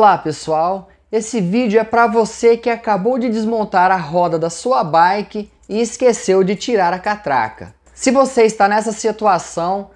Olá pessoal, esse vídeo é para você que acabou de desmontar a roda da sua bike e esqueceu de tirar a catraca. Se você está nessa situação,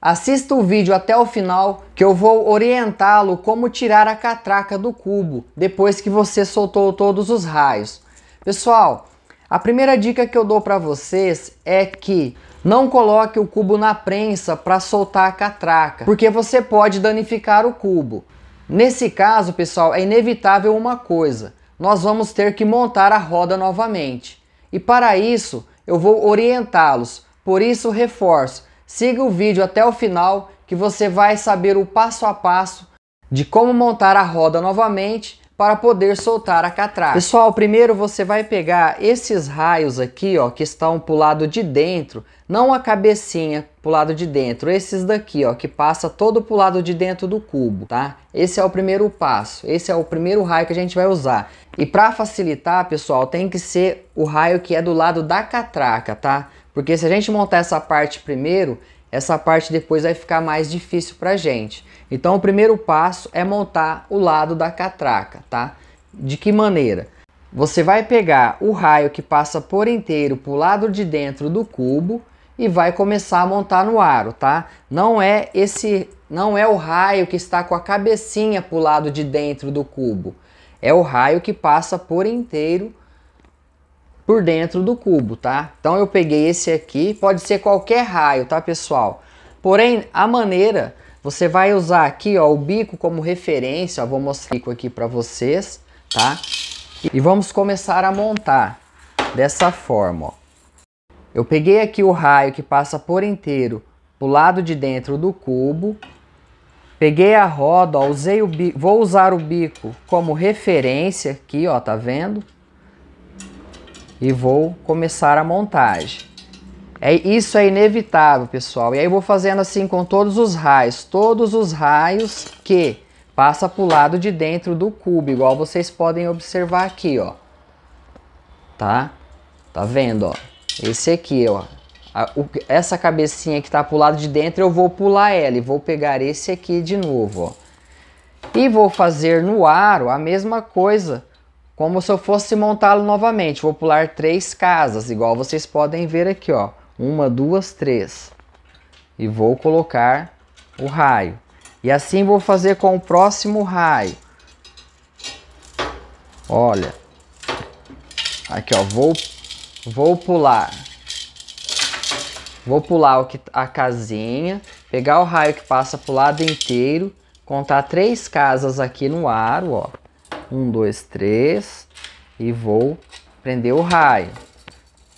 assista o vídeo até o final que eu vou orientá-lo como tirar a catraca do cubo depois que você soltou todos os raios. Pessoal, a primeira dica que eu dou para vocês é que não coloque o cubo na prensa para soltar a catraca, porque você pode danificar o cubo. Nesse caso, pessoal, é inevitável uma coisa. Nós vamos ter que montar a roda novamente. E para isso, eu vou orientá-los. Por isso, reforço. Siga o vídeo até o final que você vai saber o passo a passo de como montar a roda novamente para poder soltar a catraca. Pessoal, primeiro você vai pegar esses raios aqui, ó, que estão pro lado de dentro, não a cabecinha pro lado de dentro, esses daqui, ó, que passa todo pro lado de dentro do cubo, tá? Esse é o primeiro passo, esse é o primeiro raio que a gente vai usar. E para facilitar, pessoal, tem que ser o raio que é do lado da catraca, tá? Porque se a gente montar essa parte primeiro, essa parte depois vai ficar mais difícil para gente. Então o primeiro passo é montar o lado da catraca, tá? De que maneira? Você vai pegar o raio que passa por inteiro para o lado de dentro do cubo e vai começar a montar no aro, tá? Não é esse, não é o raio que está com a cabecinha para o lado de dentro do cubo, é o raio que passa por inteiro por dentro do cubo, tá? Então eu peguei esse aqui, pode ser qualquer raio, tá pessoal? Porém, a maneira, você vai usar aqui ó, o bico como referência, ó, vou mostrar o bico aqui para vocês, tá? E vamos começar a montar dessa forma, ó. Eu peguei aqui o raio que passa por inteiro pro lado de dentro do cubo, Peguei a roda, ó, usei o bico, vou usar o bico como referência aqui, ó, tá vendo? e vou começar a montagem. É, isso é inevitável, pessoal. E aí eu vou fazendo assim com todos os raios. Todos os raios que passa para o lado de dentro do cubo, igual vocês podem observar aqui, ó. Tá? Tá vendo, ó? Esse aqui, ó. A, o, essa cabecinha que tá para o lado de dentro, eu vou pular ela e vou pegar esse aqui de novo, ó. E vou fazer no aro a mesma coisa como se eu fosse montá-lo novamente. Vou pular três casas, igual vocês podem ver aqui, ó. Uma, duas, três. E vou colocar o raio. E assim vou fazer com o próximo raio. Olha. Aqui, ó. Vou, vou pular. Vou pular o que, a casinha, pegar o raio que passa pro lado inteiro, contar três casas aqui no aro, ó. Um, dois, três. E vou prender o raio.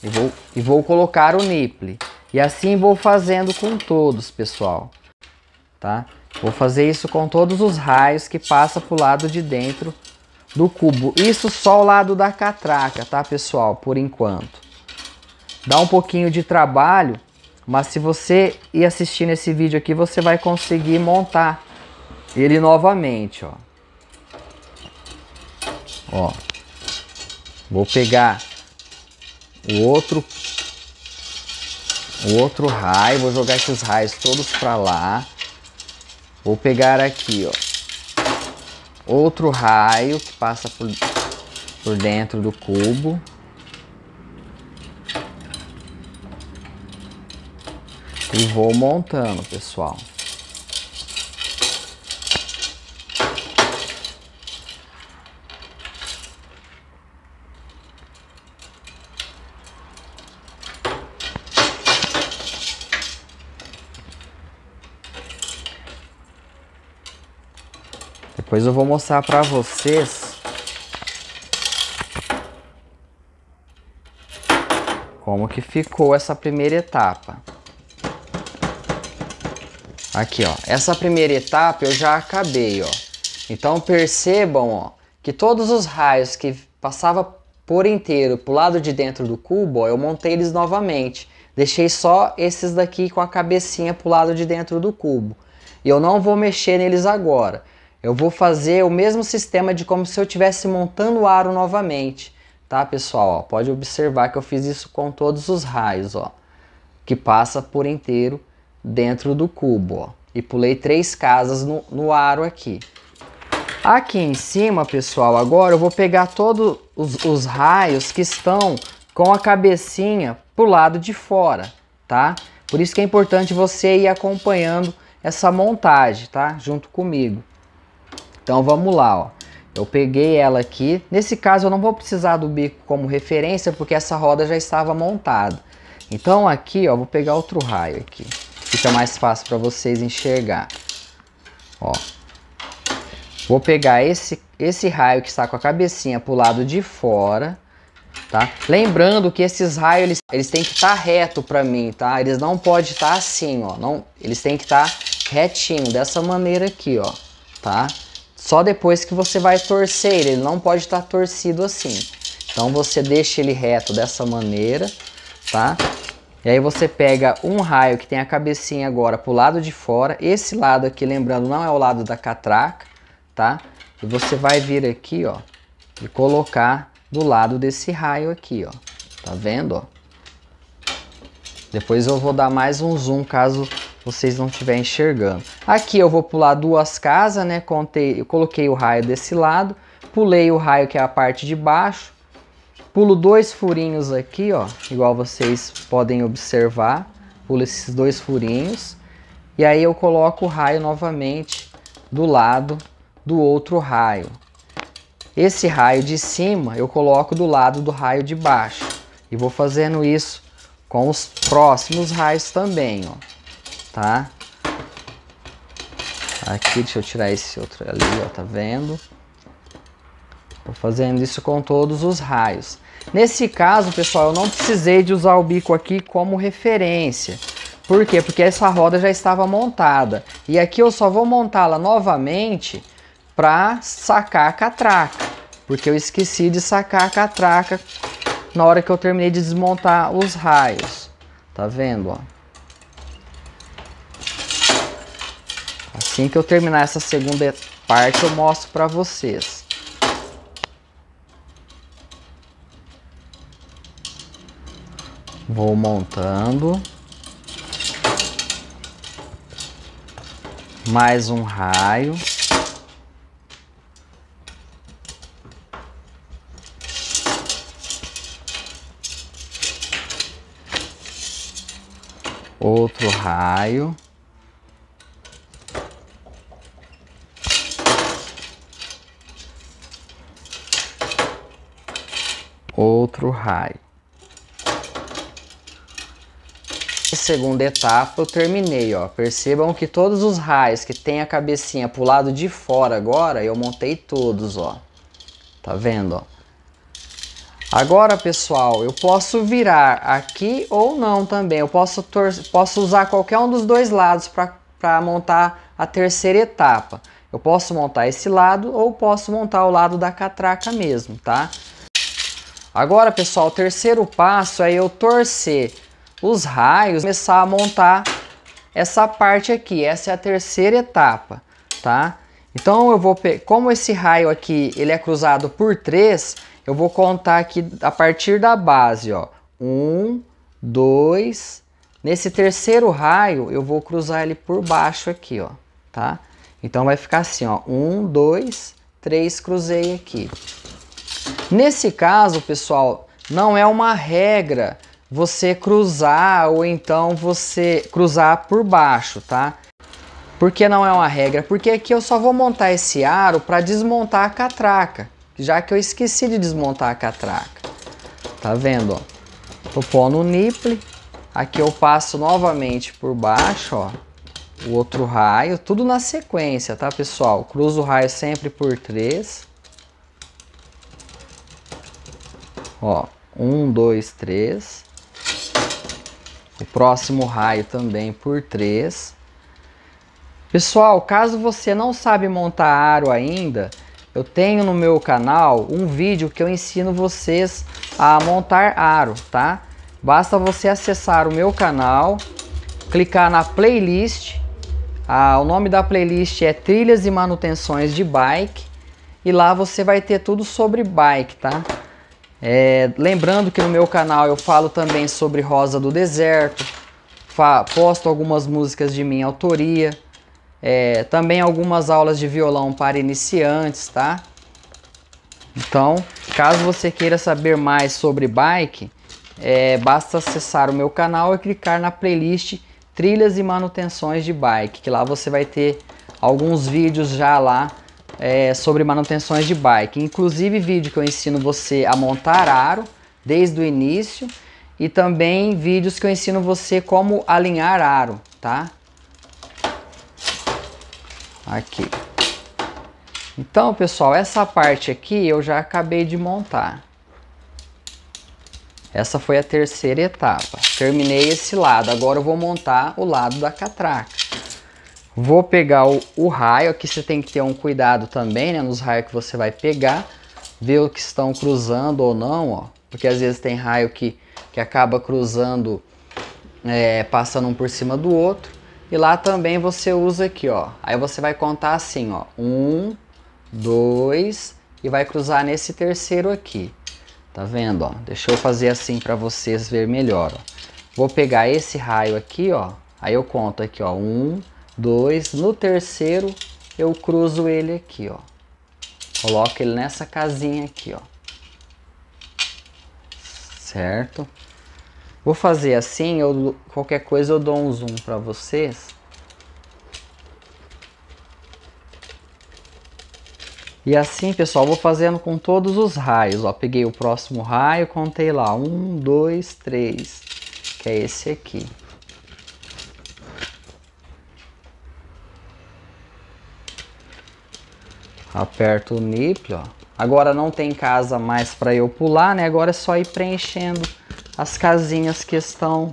E vou, e vou colocar o nipple. E assim vou fazendo com todos, pessoal. Tá? Vou fazer isso com todos os raios que passa para o lado de dentro do cubo. Isso só o lado da catraca, tá, pessoal? Por enquanto. Dá um pouquinho de trabalho, mas se você ir assistindo esse vídeo aqui, você vai conseguir montar ele novamente, ó. Ó. Vou pegar o outro o outro raio, vou jogar esses raios todos para lá. Vou pegar aqui, ó. Outro raio que passa por, por dentro do cubo. E vou montando, pessoal. Pois eu vou mostrar pra vocês como que ficou essa primeira etapa. Aqui, ó. Essa primeira etapa eu já acabei, ó. Então percebam, ó, que todos os raios que passava por inteiro pro lado de dentro do cubo, ó, eu montei eles novamente. Deixei só esses daqui com a cabecinha pro lado de dentro do cubo. E eu não vou mexer neles agora. Eu vou fazer o mesmo sistema de como se eu estivesse montando o aro novamente, tá pessoal? Ó, pode observar que eu fiz isso com todos os raios, ó, que passa por inteiro dentro do cubo, ó. E pulei três casas no, no aro aqui. Aqui em cima, pessoal, agora eu vou pegar todos os, os raios que estão com a cabecinha pro lado de fora, tá? Por isso que é importante você ir acompanhando essa montagem, tá? Junto comigo. Então vamos lá, ó. Eu peguei ela aqui. Nesse caso eu não vou precisar do bico como referência porque essa roda já estava montada. Então aqui, ó, vou pegar outro raio aqui. Fica mais fácil para vocês enxergar. Ó. Vou pegar esse esse raio que está com a cabecinha pro lado de fora, tá? Lembrando que esses raios eles, eles têm que estar tá reto para mim, tá? Eles não pode estar tá assim, ó. Não, eles têm que estar tá retinho dessa maneira aqui, ó, tá? só depois que você vai torcer ele, ele não pode estar tá torcido assim. Então você deixa ele reto dessa maneira, tá? E aí você pega um raio que tem a cabecinha agora pro lado de fora, esse lado aqui, lembrando, não é o lado da catraca, tá? E você vai vir aqui, ó, e colocar do lado desse raio aqui, ó. Tá vendo, ó? Depois eu vou dar mais um zoom caso vocês não estiver enxergando. Aqui eu vou pular duas casas, né? Contei, eu coloquei o raio desse lado, pulei o raio que é a parte de baixo, pulo dois furinhos aqui, ó, igual vocês podem observar, pulo esses dois furinhos, e aí eu coloco o raio novamente do lado do outro raio. Esse raio de cima eu coloco do lado do raio de baixo, e vou fazendo isso com os próximos raios também, ó tá? Aqui, deixa eu tirar esse outro ali, ó, tá vendo? Vou fazendo isso com todos os raios. Nesse caso, pessoal, eu não precisei de usar o bico aqui como referência. Por quê? Porque essa roda já estava montada. E aqui eu só vou montá-la novamente para sacar a catraca. Porque eu esqueci de sacar a catraca na hora que eu terminei de desmontar os raios. Tá vendo, ó? Assim que eu terminar essa segunda parte, eu mostro para vocês. Vou montando. Mais um raio. Outro raio. outro raio. segunda etapa eu terminei, ó. Percebam que todos os raios que tem a cabecinha pro lado de fora agora, eu montei todos, ó. Tá vendo, ó? Agora, pessoal, eu posso virar aqui ou não também. Eu posso, posso usar qualquer um dos dois lados para montar a terceira etapa. Eu posso montar esse lado ou posso montar o lado da catraca mesmo, tá? Agora, pessoal, o terceiro passo é eu torcer os raios, começar a montar essa parte aqui. Essa é a terceira etapa, tá? Então eu vou, como esse raio aqui, ele é cruzado por três, eu vou contar aqui a partir da base, ó. Um, dois, nesse terceiro raio eu vou cruzar ele por baixo aqui, ó, tá? Então vai ficar assim, ó. Um, dois, três, cruzei aqui. Nesse caso, pessoal, não é uma regra você cruzar ou então você cruzar por baixo, tá? Porque não é uma regra, porque aqui eu só vou montar esse aro para desmontar a catraca, já que eu esqueci de desmontar a catraca. Tá vendo, ó? Tô pondo o nipple aqui eu passo novamente por baixo, ó, o outro raio, tudo na sequência, tá, pessoal? Cruzo o raio sempre por três Ó, um, dois, três. O próximo raio também por três. Pessoal, caso você não sabe montar aro ainda, eu tenho no meu canal um vídeo que eu ensino vocês a montar aro, tá? Basta você acessar o meu canal, clicar na playlist. Ah, o nome da playlist é Trilhas e Manutenções de Bike. E lá você vai ter tudo sobre bike, tá? É, lembrando que no meu canal eu falo também sobre Rosa do Deserto, posto algumas músicas de minha autoria, é, também algumas aulas de violão para iniciantes, tá? Então, caso você queira saber mais sobre bike, é, basta acessar o meu canal e clicar na playlist Trilhas e Manutenções de Bike, que lá você vai ter alguns vídeos já lá é, sobre manutenções de bike, inclusive vídeo que eu ensino você a montar aro desde o início e também vídeos que eu ensino você como alinhar aro, tá? Aqui. Então, pessoal, essa parte aqui eu já acabei de montar. Essa foi a terceira etapa. Terminei esse lado. Agora eu vou montar o lado da catraca. Vou pegar o, o raio, aqui você tem que ter um cuidado também, né? Nos raios que você vai pegar, ver o que estão cruzando ou não, ó. Porque às vezes tem raio que, que acaba cruzando, é, passando um por cima do outro. E lá também você usa aqui, ó. Aí você vai contar assim, ó. Um, dois, e vai cruzar nesse terceiro aqui. Tá vendo, ó? Deixa eu fazer assim para vocês verem melhor, ó. Vou pegar esse raio aqui, ó. Aí eu conto aqui, ó. Um, dois dois. No terceiro, eu cruzo ele aqui, ó. Coloco ele nessa casinha aqui, ó. Certo? Vou fazer assim, eu, qualquer coisa eu dou um zoom para vocês. E assim, pessoal, vou fazendo com todos os raios, ó. Peguei o próximo raio, contei lá. Um, dois, três. Que é esse aqui. Aperto o nip, ó. Agora não tem casa mais para eu pular, né? Agora é só ir preenchendo as casinhas que estão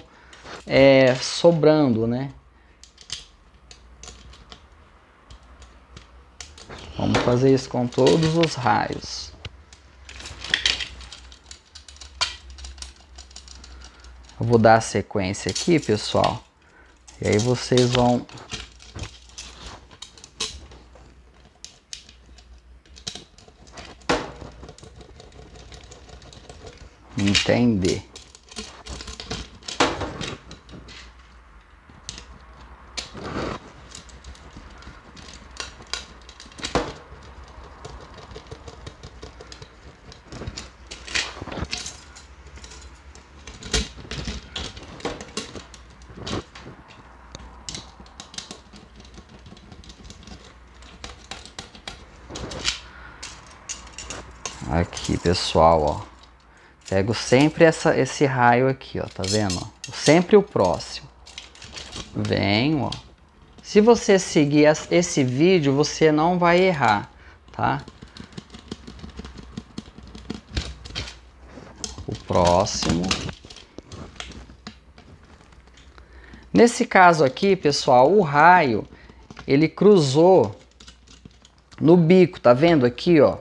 é, sobrando, né? Vamos fazer isso com todos os raios. Eu vou dar a sequência aqui, pessoal. E aí vocês vão entender. aqui pessoal ó Pego sempre essa, esse raio aqui, ó, tá vendo? Sempre o próximo. Venho, ó. Se você seguir esse vídeo, você não vai errar, tá? O próximo. Nesse caso aqui, pessoal, o raio, ele cruzou no bico, tá vendo aqui, ó?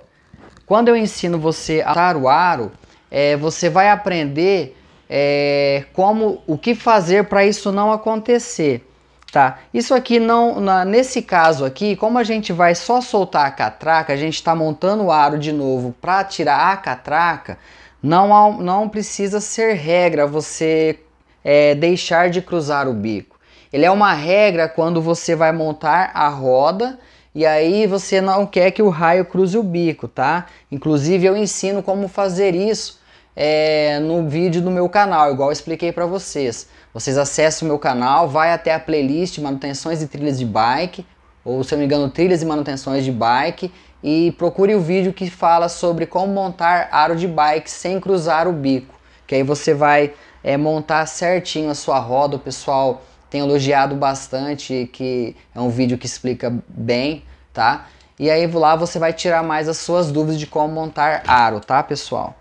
Quando eu ensino você a usar o aro, é, você vai aprender é, como o que fazer para isso não acontecer. Tá? Isso aqui não, na, nesse caso aqui, como a gente vai só soltar a catraca, a gente está montando o aro de novo para tirar a catraca, não, não precisa ser regra você é, deixar de cruzar o bico. Ele é uma regra quando você vai montar a roda e aí você não quer que o raio cruze o bico, tá? Inclusive eu ensino como fazer isso é, no vídeo do meu canal, igual eu expliquei para vocês. Vocês acessam o meu canal, vai até a playlist Manutenções e Trilhas de Bike, ou se eu não me engano, Trilhas e Manutenções de Bike, e procure o vídeo que fala sobre como montar aro de bike sem cruzar o bico, que aí você vai é, montar certinho a sua roda, o pessoal tem elogiado bastante, que é um vídeo que explica bem, tá? E aí lá você vai tirar mais as suas dúvidas de como montar aro, tá, pessoal?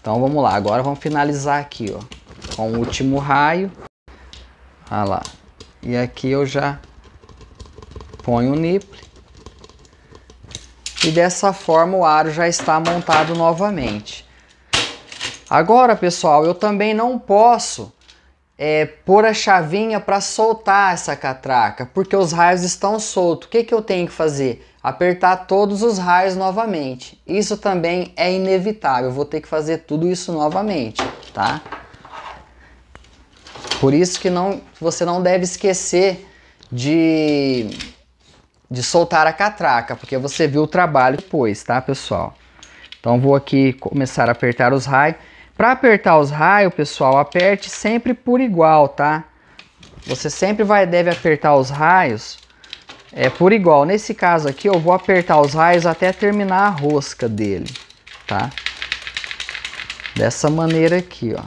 Então vamos lá, agora vamos finalizar aqui, ó, com o último raio. Olha ah lá. E aqui eu já ponho o nipple E dessa forma o aro já está montado novamente. Agora, pessoal, eu também não posso é, pôr a chavinha para soltar essa catraca, porque os raios estão soltos. O que, que eu tenho que fazer? Apertar todos os raios novamente. Isso também é inevitável, eu vou ter que fazer tudo isso novamente, tá? Por isso que não, você não deve esquecer de, de soltar a catraca, porque você viu o trabalho depois, tá, pessoal? Então vou aqui começar a apertar os raios. Para apertar os raios, pessoal, aperte sempre por igual, tá? Você sempre vai deve apertar os raios é por igual. Nesse caso aqui, eu vou apertar os raios até terminar a rosca dele, tá? Dessa maneira aqui, ó.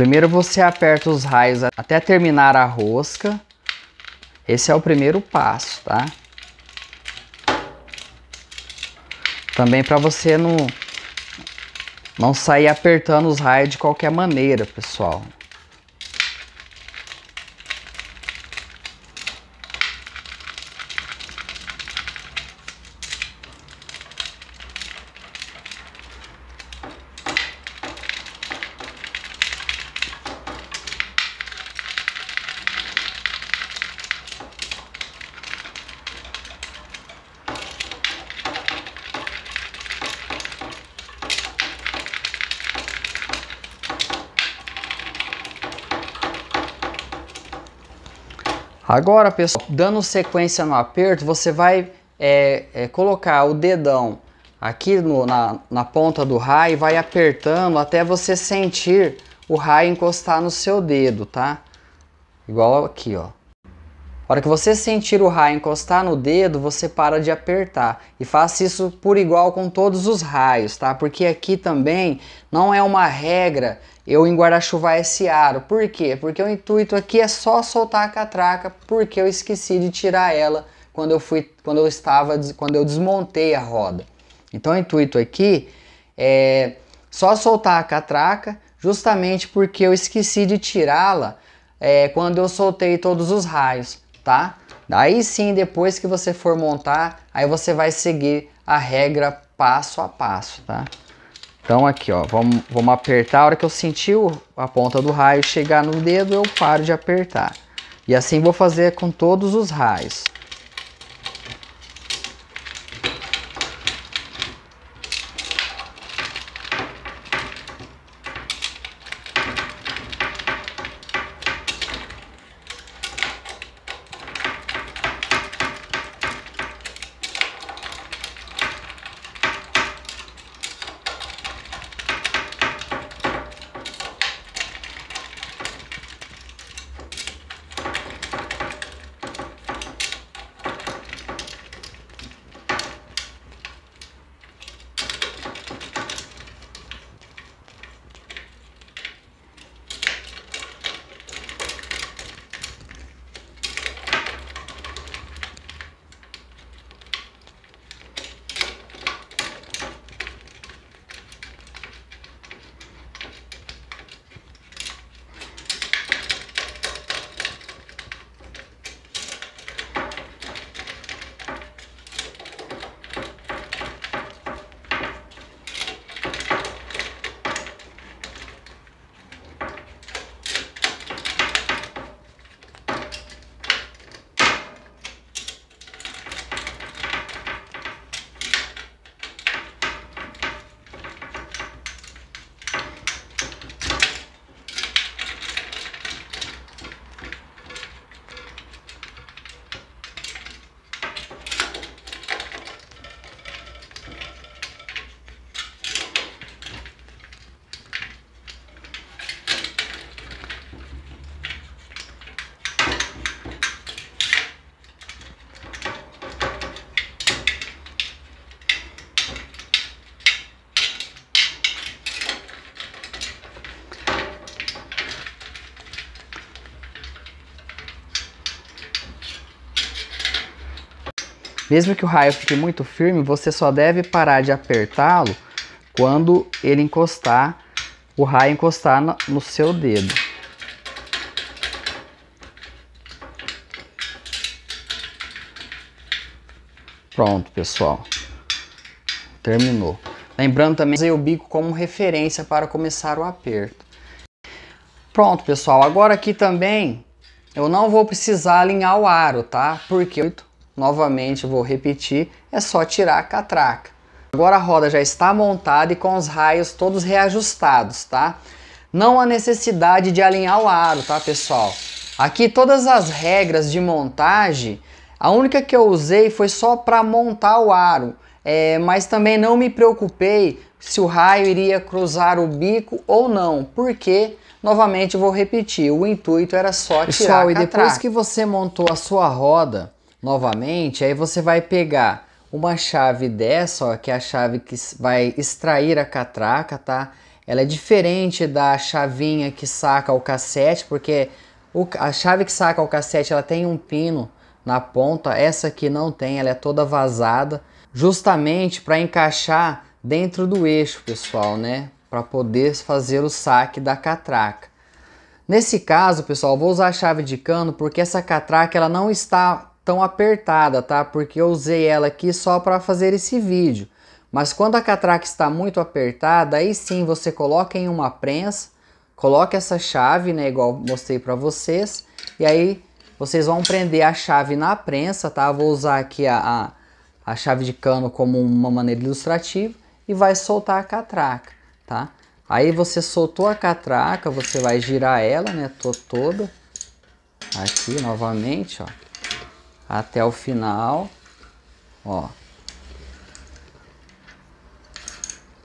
Primeiro você aperta os raios até terminar a rosca. Esse é o primeiro passo, tá? Também para você não, não sair apertando os raios de qualquer maneira, pessoal. Agora, pessoal, dando sequência no aperto, você vai é, é, colocar o dedão aqui no, na, na ponta do raio e vai apertando até você sentir o raio encostar no seu dedo, tá? Igual aqui, ó. A hora que você sentir o raio encostar no dedo, você para de apertar. E faça isso por igual com todos os raios, tá? Porque aqui também não é uma regra eu em guarda-chuva esse aro. Por quê? Porque o intuito aqui é só soltar a catraca, porque eu esqueci de tirar ela quando eu fui, quando eu estava, quando eu desmontei a roda. Então o intuito aqui é só soltar a catraca, justamente porque eu esqueci de tirá-la é, quando eu soltei todos os raios tá? Aí sim, depois que você for montar, aí você vai seguir a regra passo a passo, tá? Então aqui, ó, vamos, vamos apertar. A hora que eu sentir a ponta do raio chegar no dedo, eu paro de apertar. E assim vou fazer com todos os raios. Mesmo que o raio fique muito firme, você só deve parar de apertá-lo quando ele encostar, o raio encostar no seu dedo. Pronto, pessoal. Terminou. Lembrando também, usei o bico como referência para começar o aperto. Pronto, pessoal. Agora aqui também, eu não vou precisar alinhar o aro, tá? Porque novamente vou repetir, é só tirar a catraca. Agora a roda já está montada e com os raios todos reajustados, tá? Não há necessidade de alinhar o aro, tá pessoal? Aqui todas as regras de montagem, a única que eu usei foi só para montar o aro, é, mas também não me preocupei se o raio iria cruzar o bico ou não, porque novamente vou repetir, o intuito era só tirar Pessoal, e depois que você montou a sua roda, novamente, aí você vai pegar uma chave dessa, ó, que é a chave que vai extrair a catraca, tá? Ela é diferente da chavinha que saca o cassete, porque o, a chave que saca o cassete, ela tem um pino na ponta, essa aqui não tem, ela é toda vazada, justamente para encaixar dentro do eixo, pessoal, né? Para poder fazer o saque da catraca. Nesse caso, pessoal, vou usar a chave de cano porque essa catraca ela não está tão apertada, tá? Porque eu usei ela aqui só para fazer esse vídeo. Mas quando a catraca está muito apertada, aí sim você coloca em uma prensa, coloca essa chave, né, igual mostrei para vocês, e aí vocês vão prender a chave na prensa, tá? vou usar aqui a, a, a, chave de cano como uma maneira ilustrativa e vai soltar a catraca, tá? Aí você soltou a catraca, você vai girar ela, né, toda. Aqui novamente, ó até o final, ó.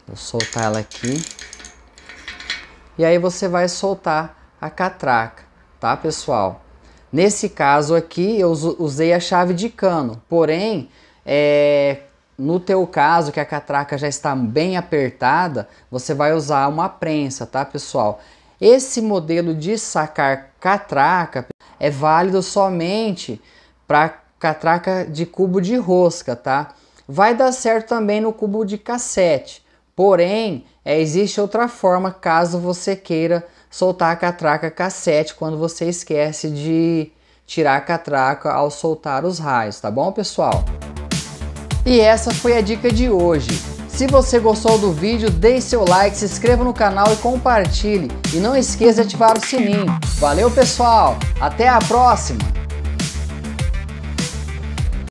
Vou soltar ela aqui. E aí você vai soltar a catraca, tá, pessoal? Nesse caso aqui, eu usei a chave de cano. Porém, é, no teu caso, que a catraca já está bem apertada, você vai usar uma prensa, tá, pessoal? Esse modelo de sacar catraca é válido somente para catraca de cubo de rosca, tá? Vai dar certo também no cubo de cassete. Porém, é, existe outra forma caso você queira soltar a catraca cassete quando você esquece de tirar a catraca ao soltar os raios, tá bom, pessoal? E essa foi a dica de hoje. Se você gostou do vídeo, deixe seu like, se inscreva no canal e compartilhe. E não esqueça de ativar o sininho. Valeu, pessoal! Até a próxima!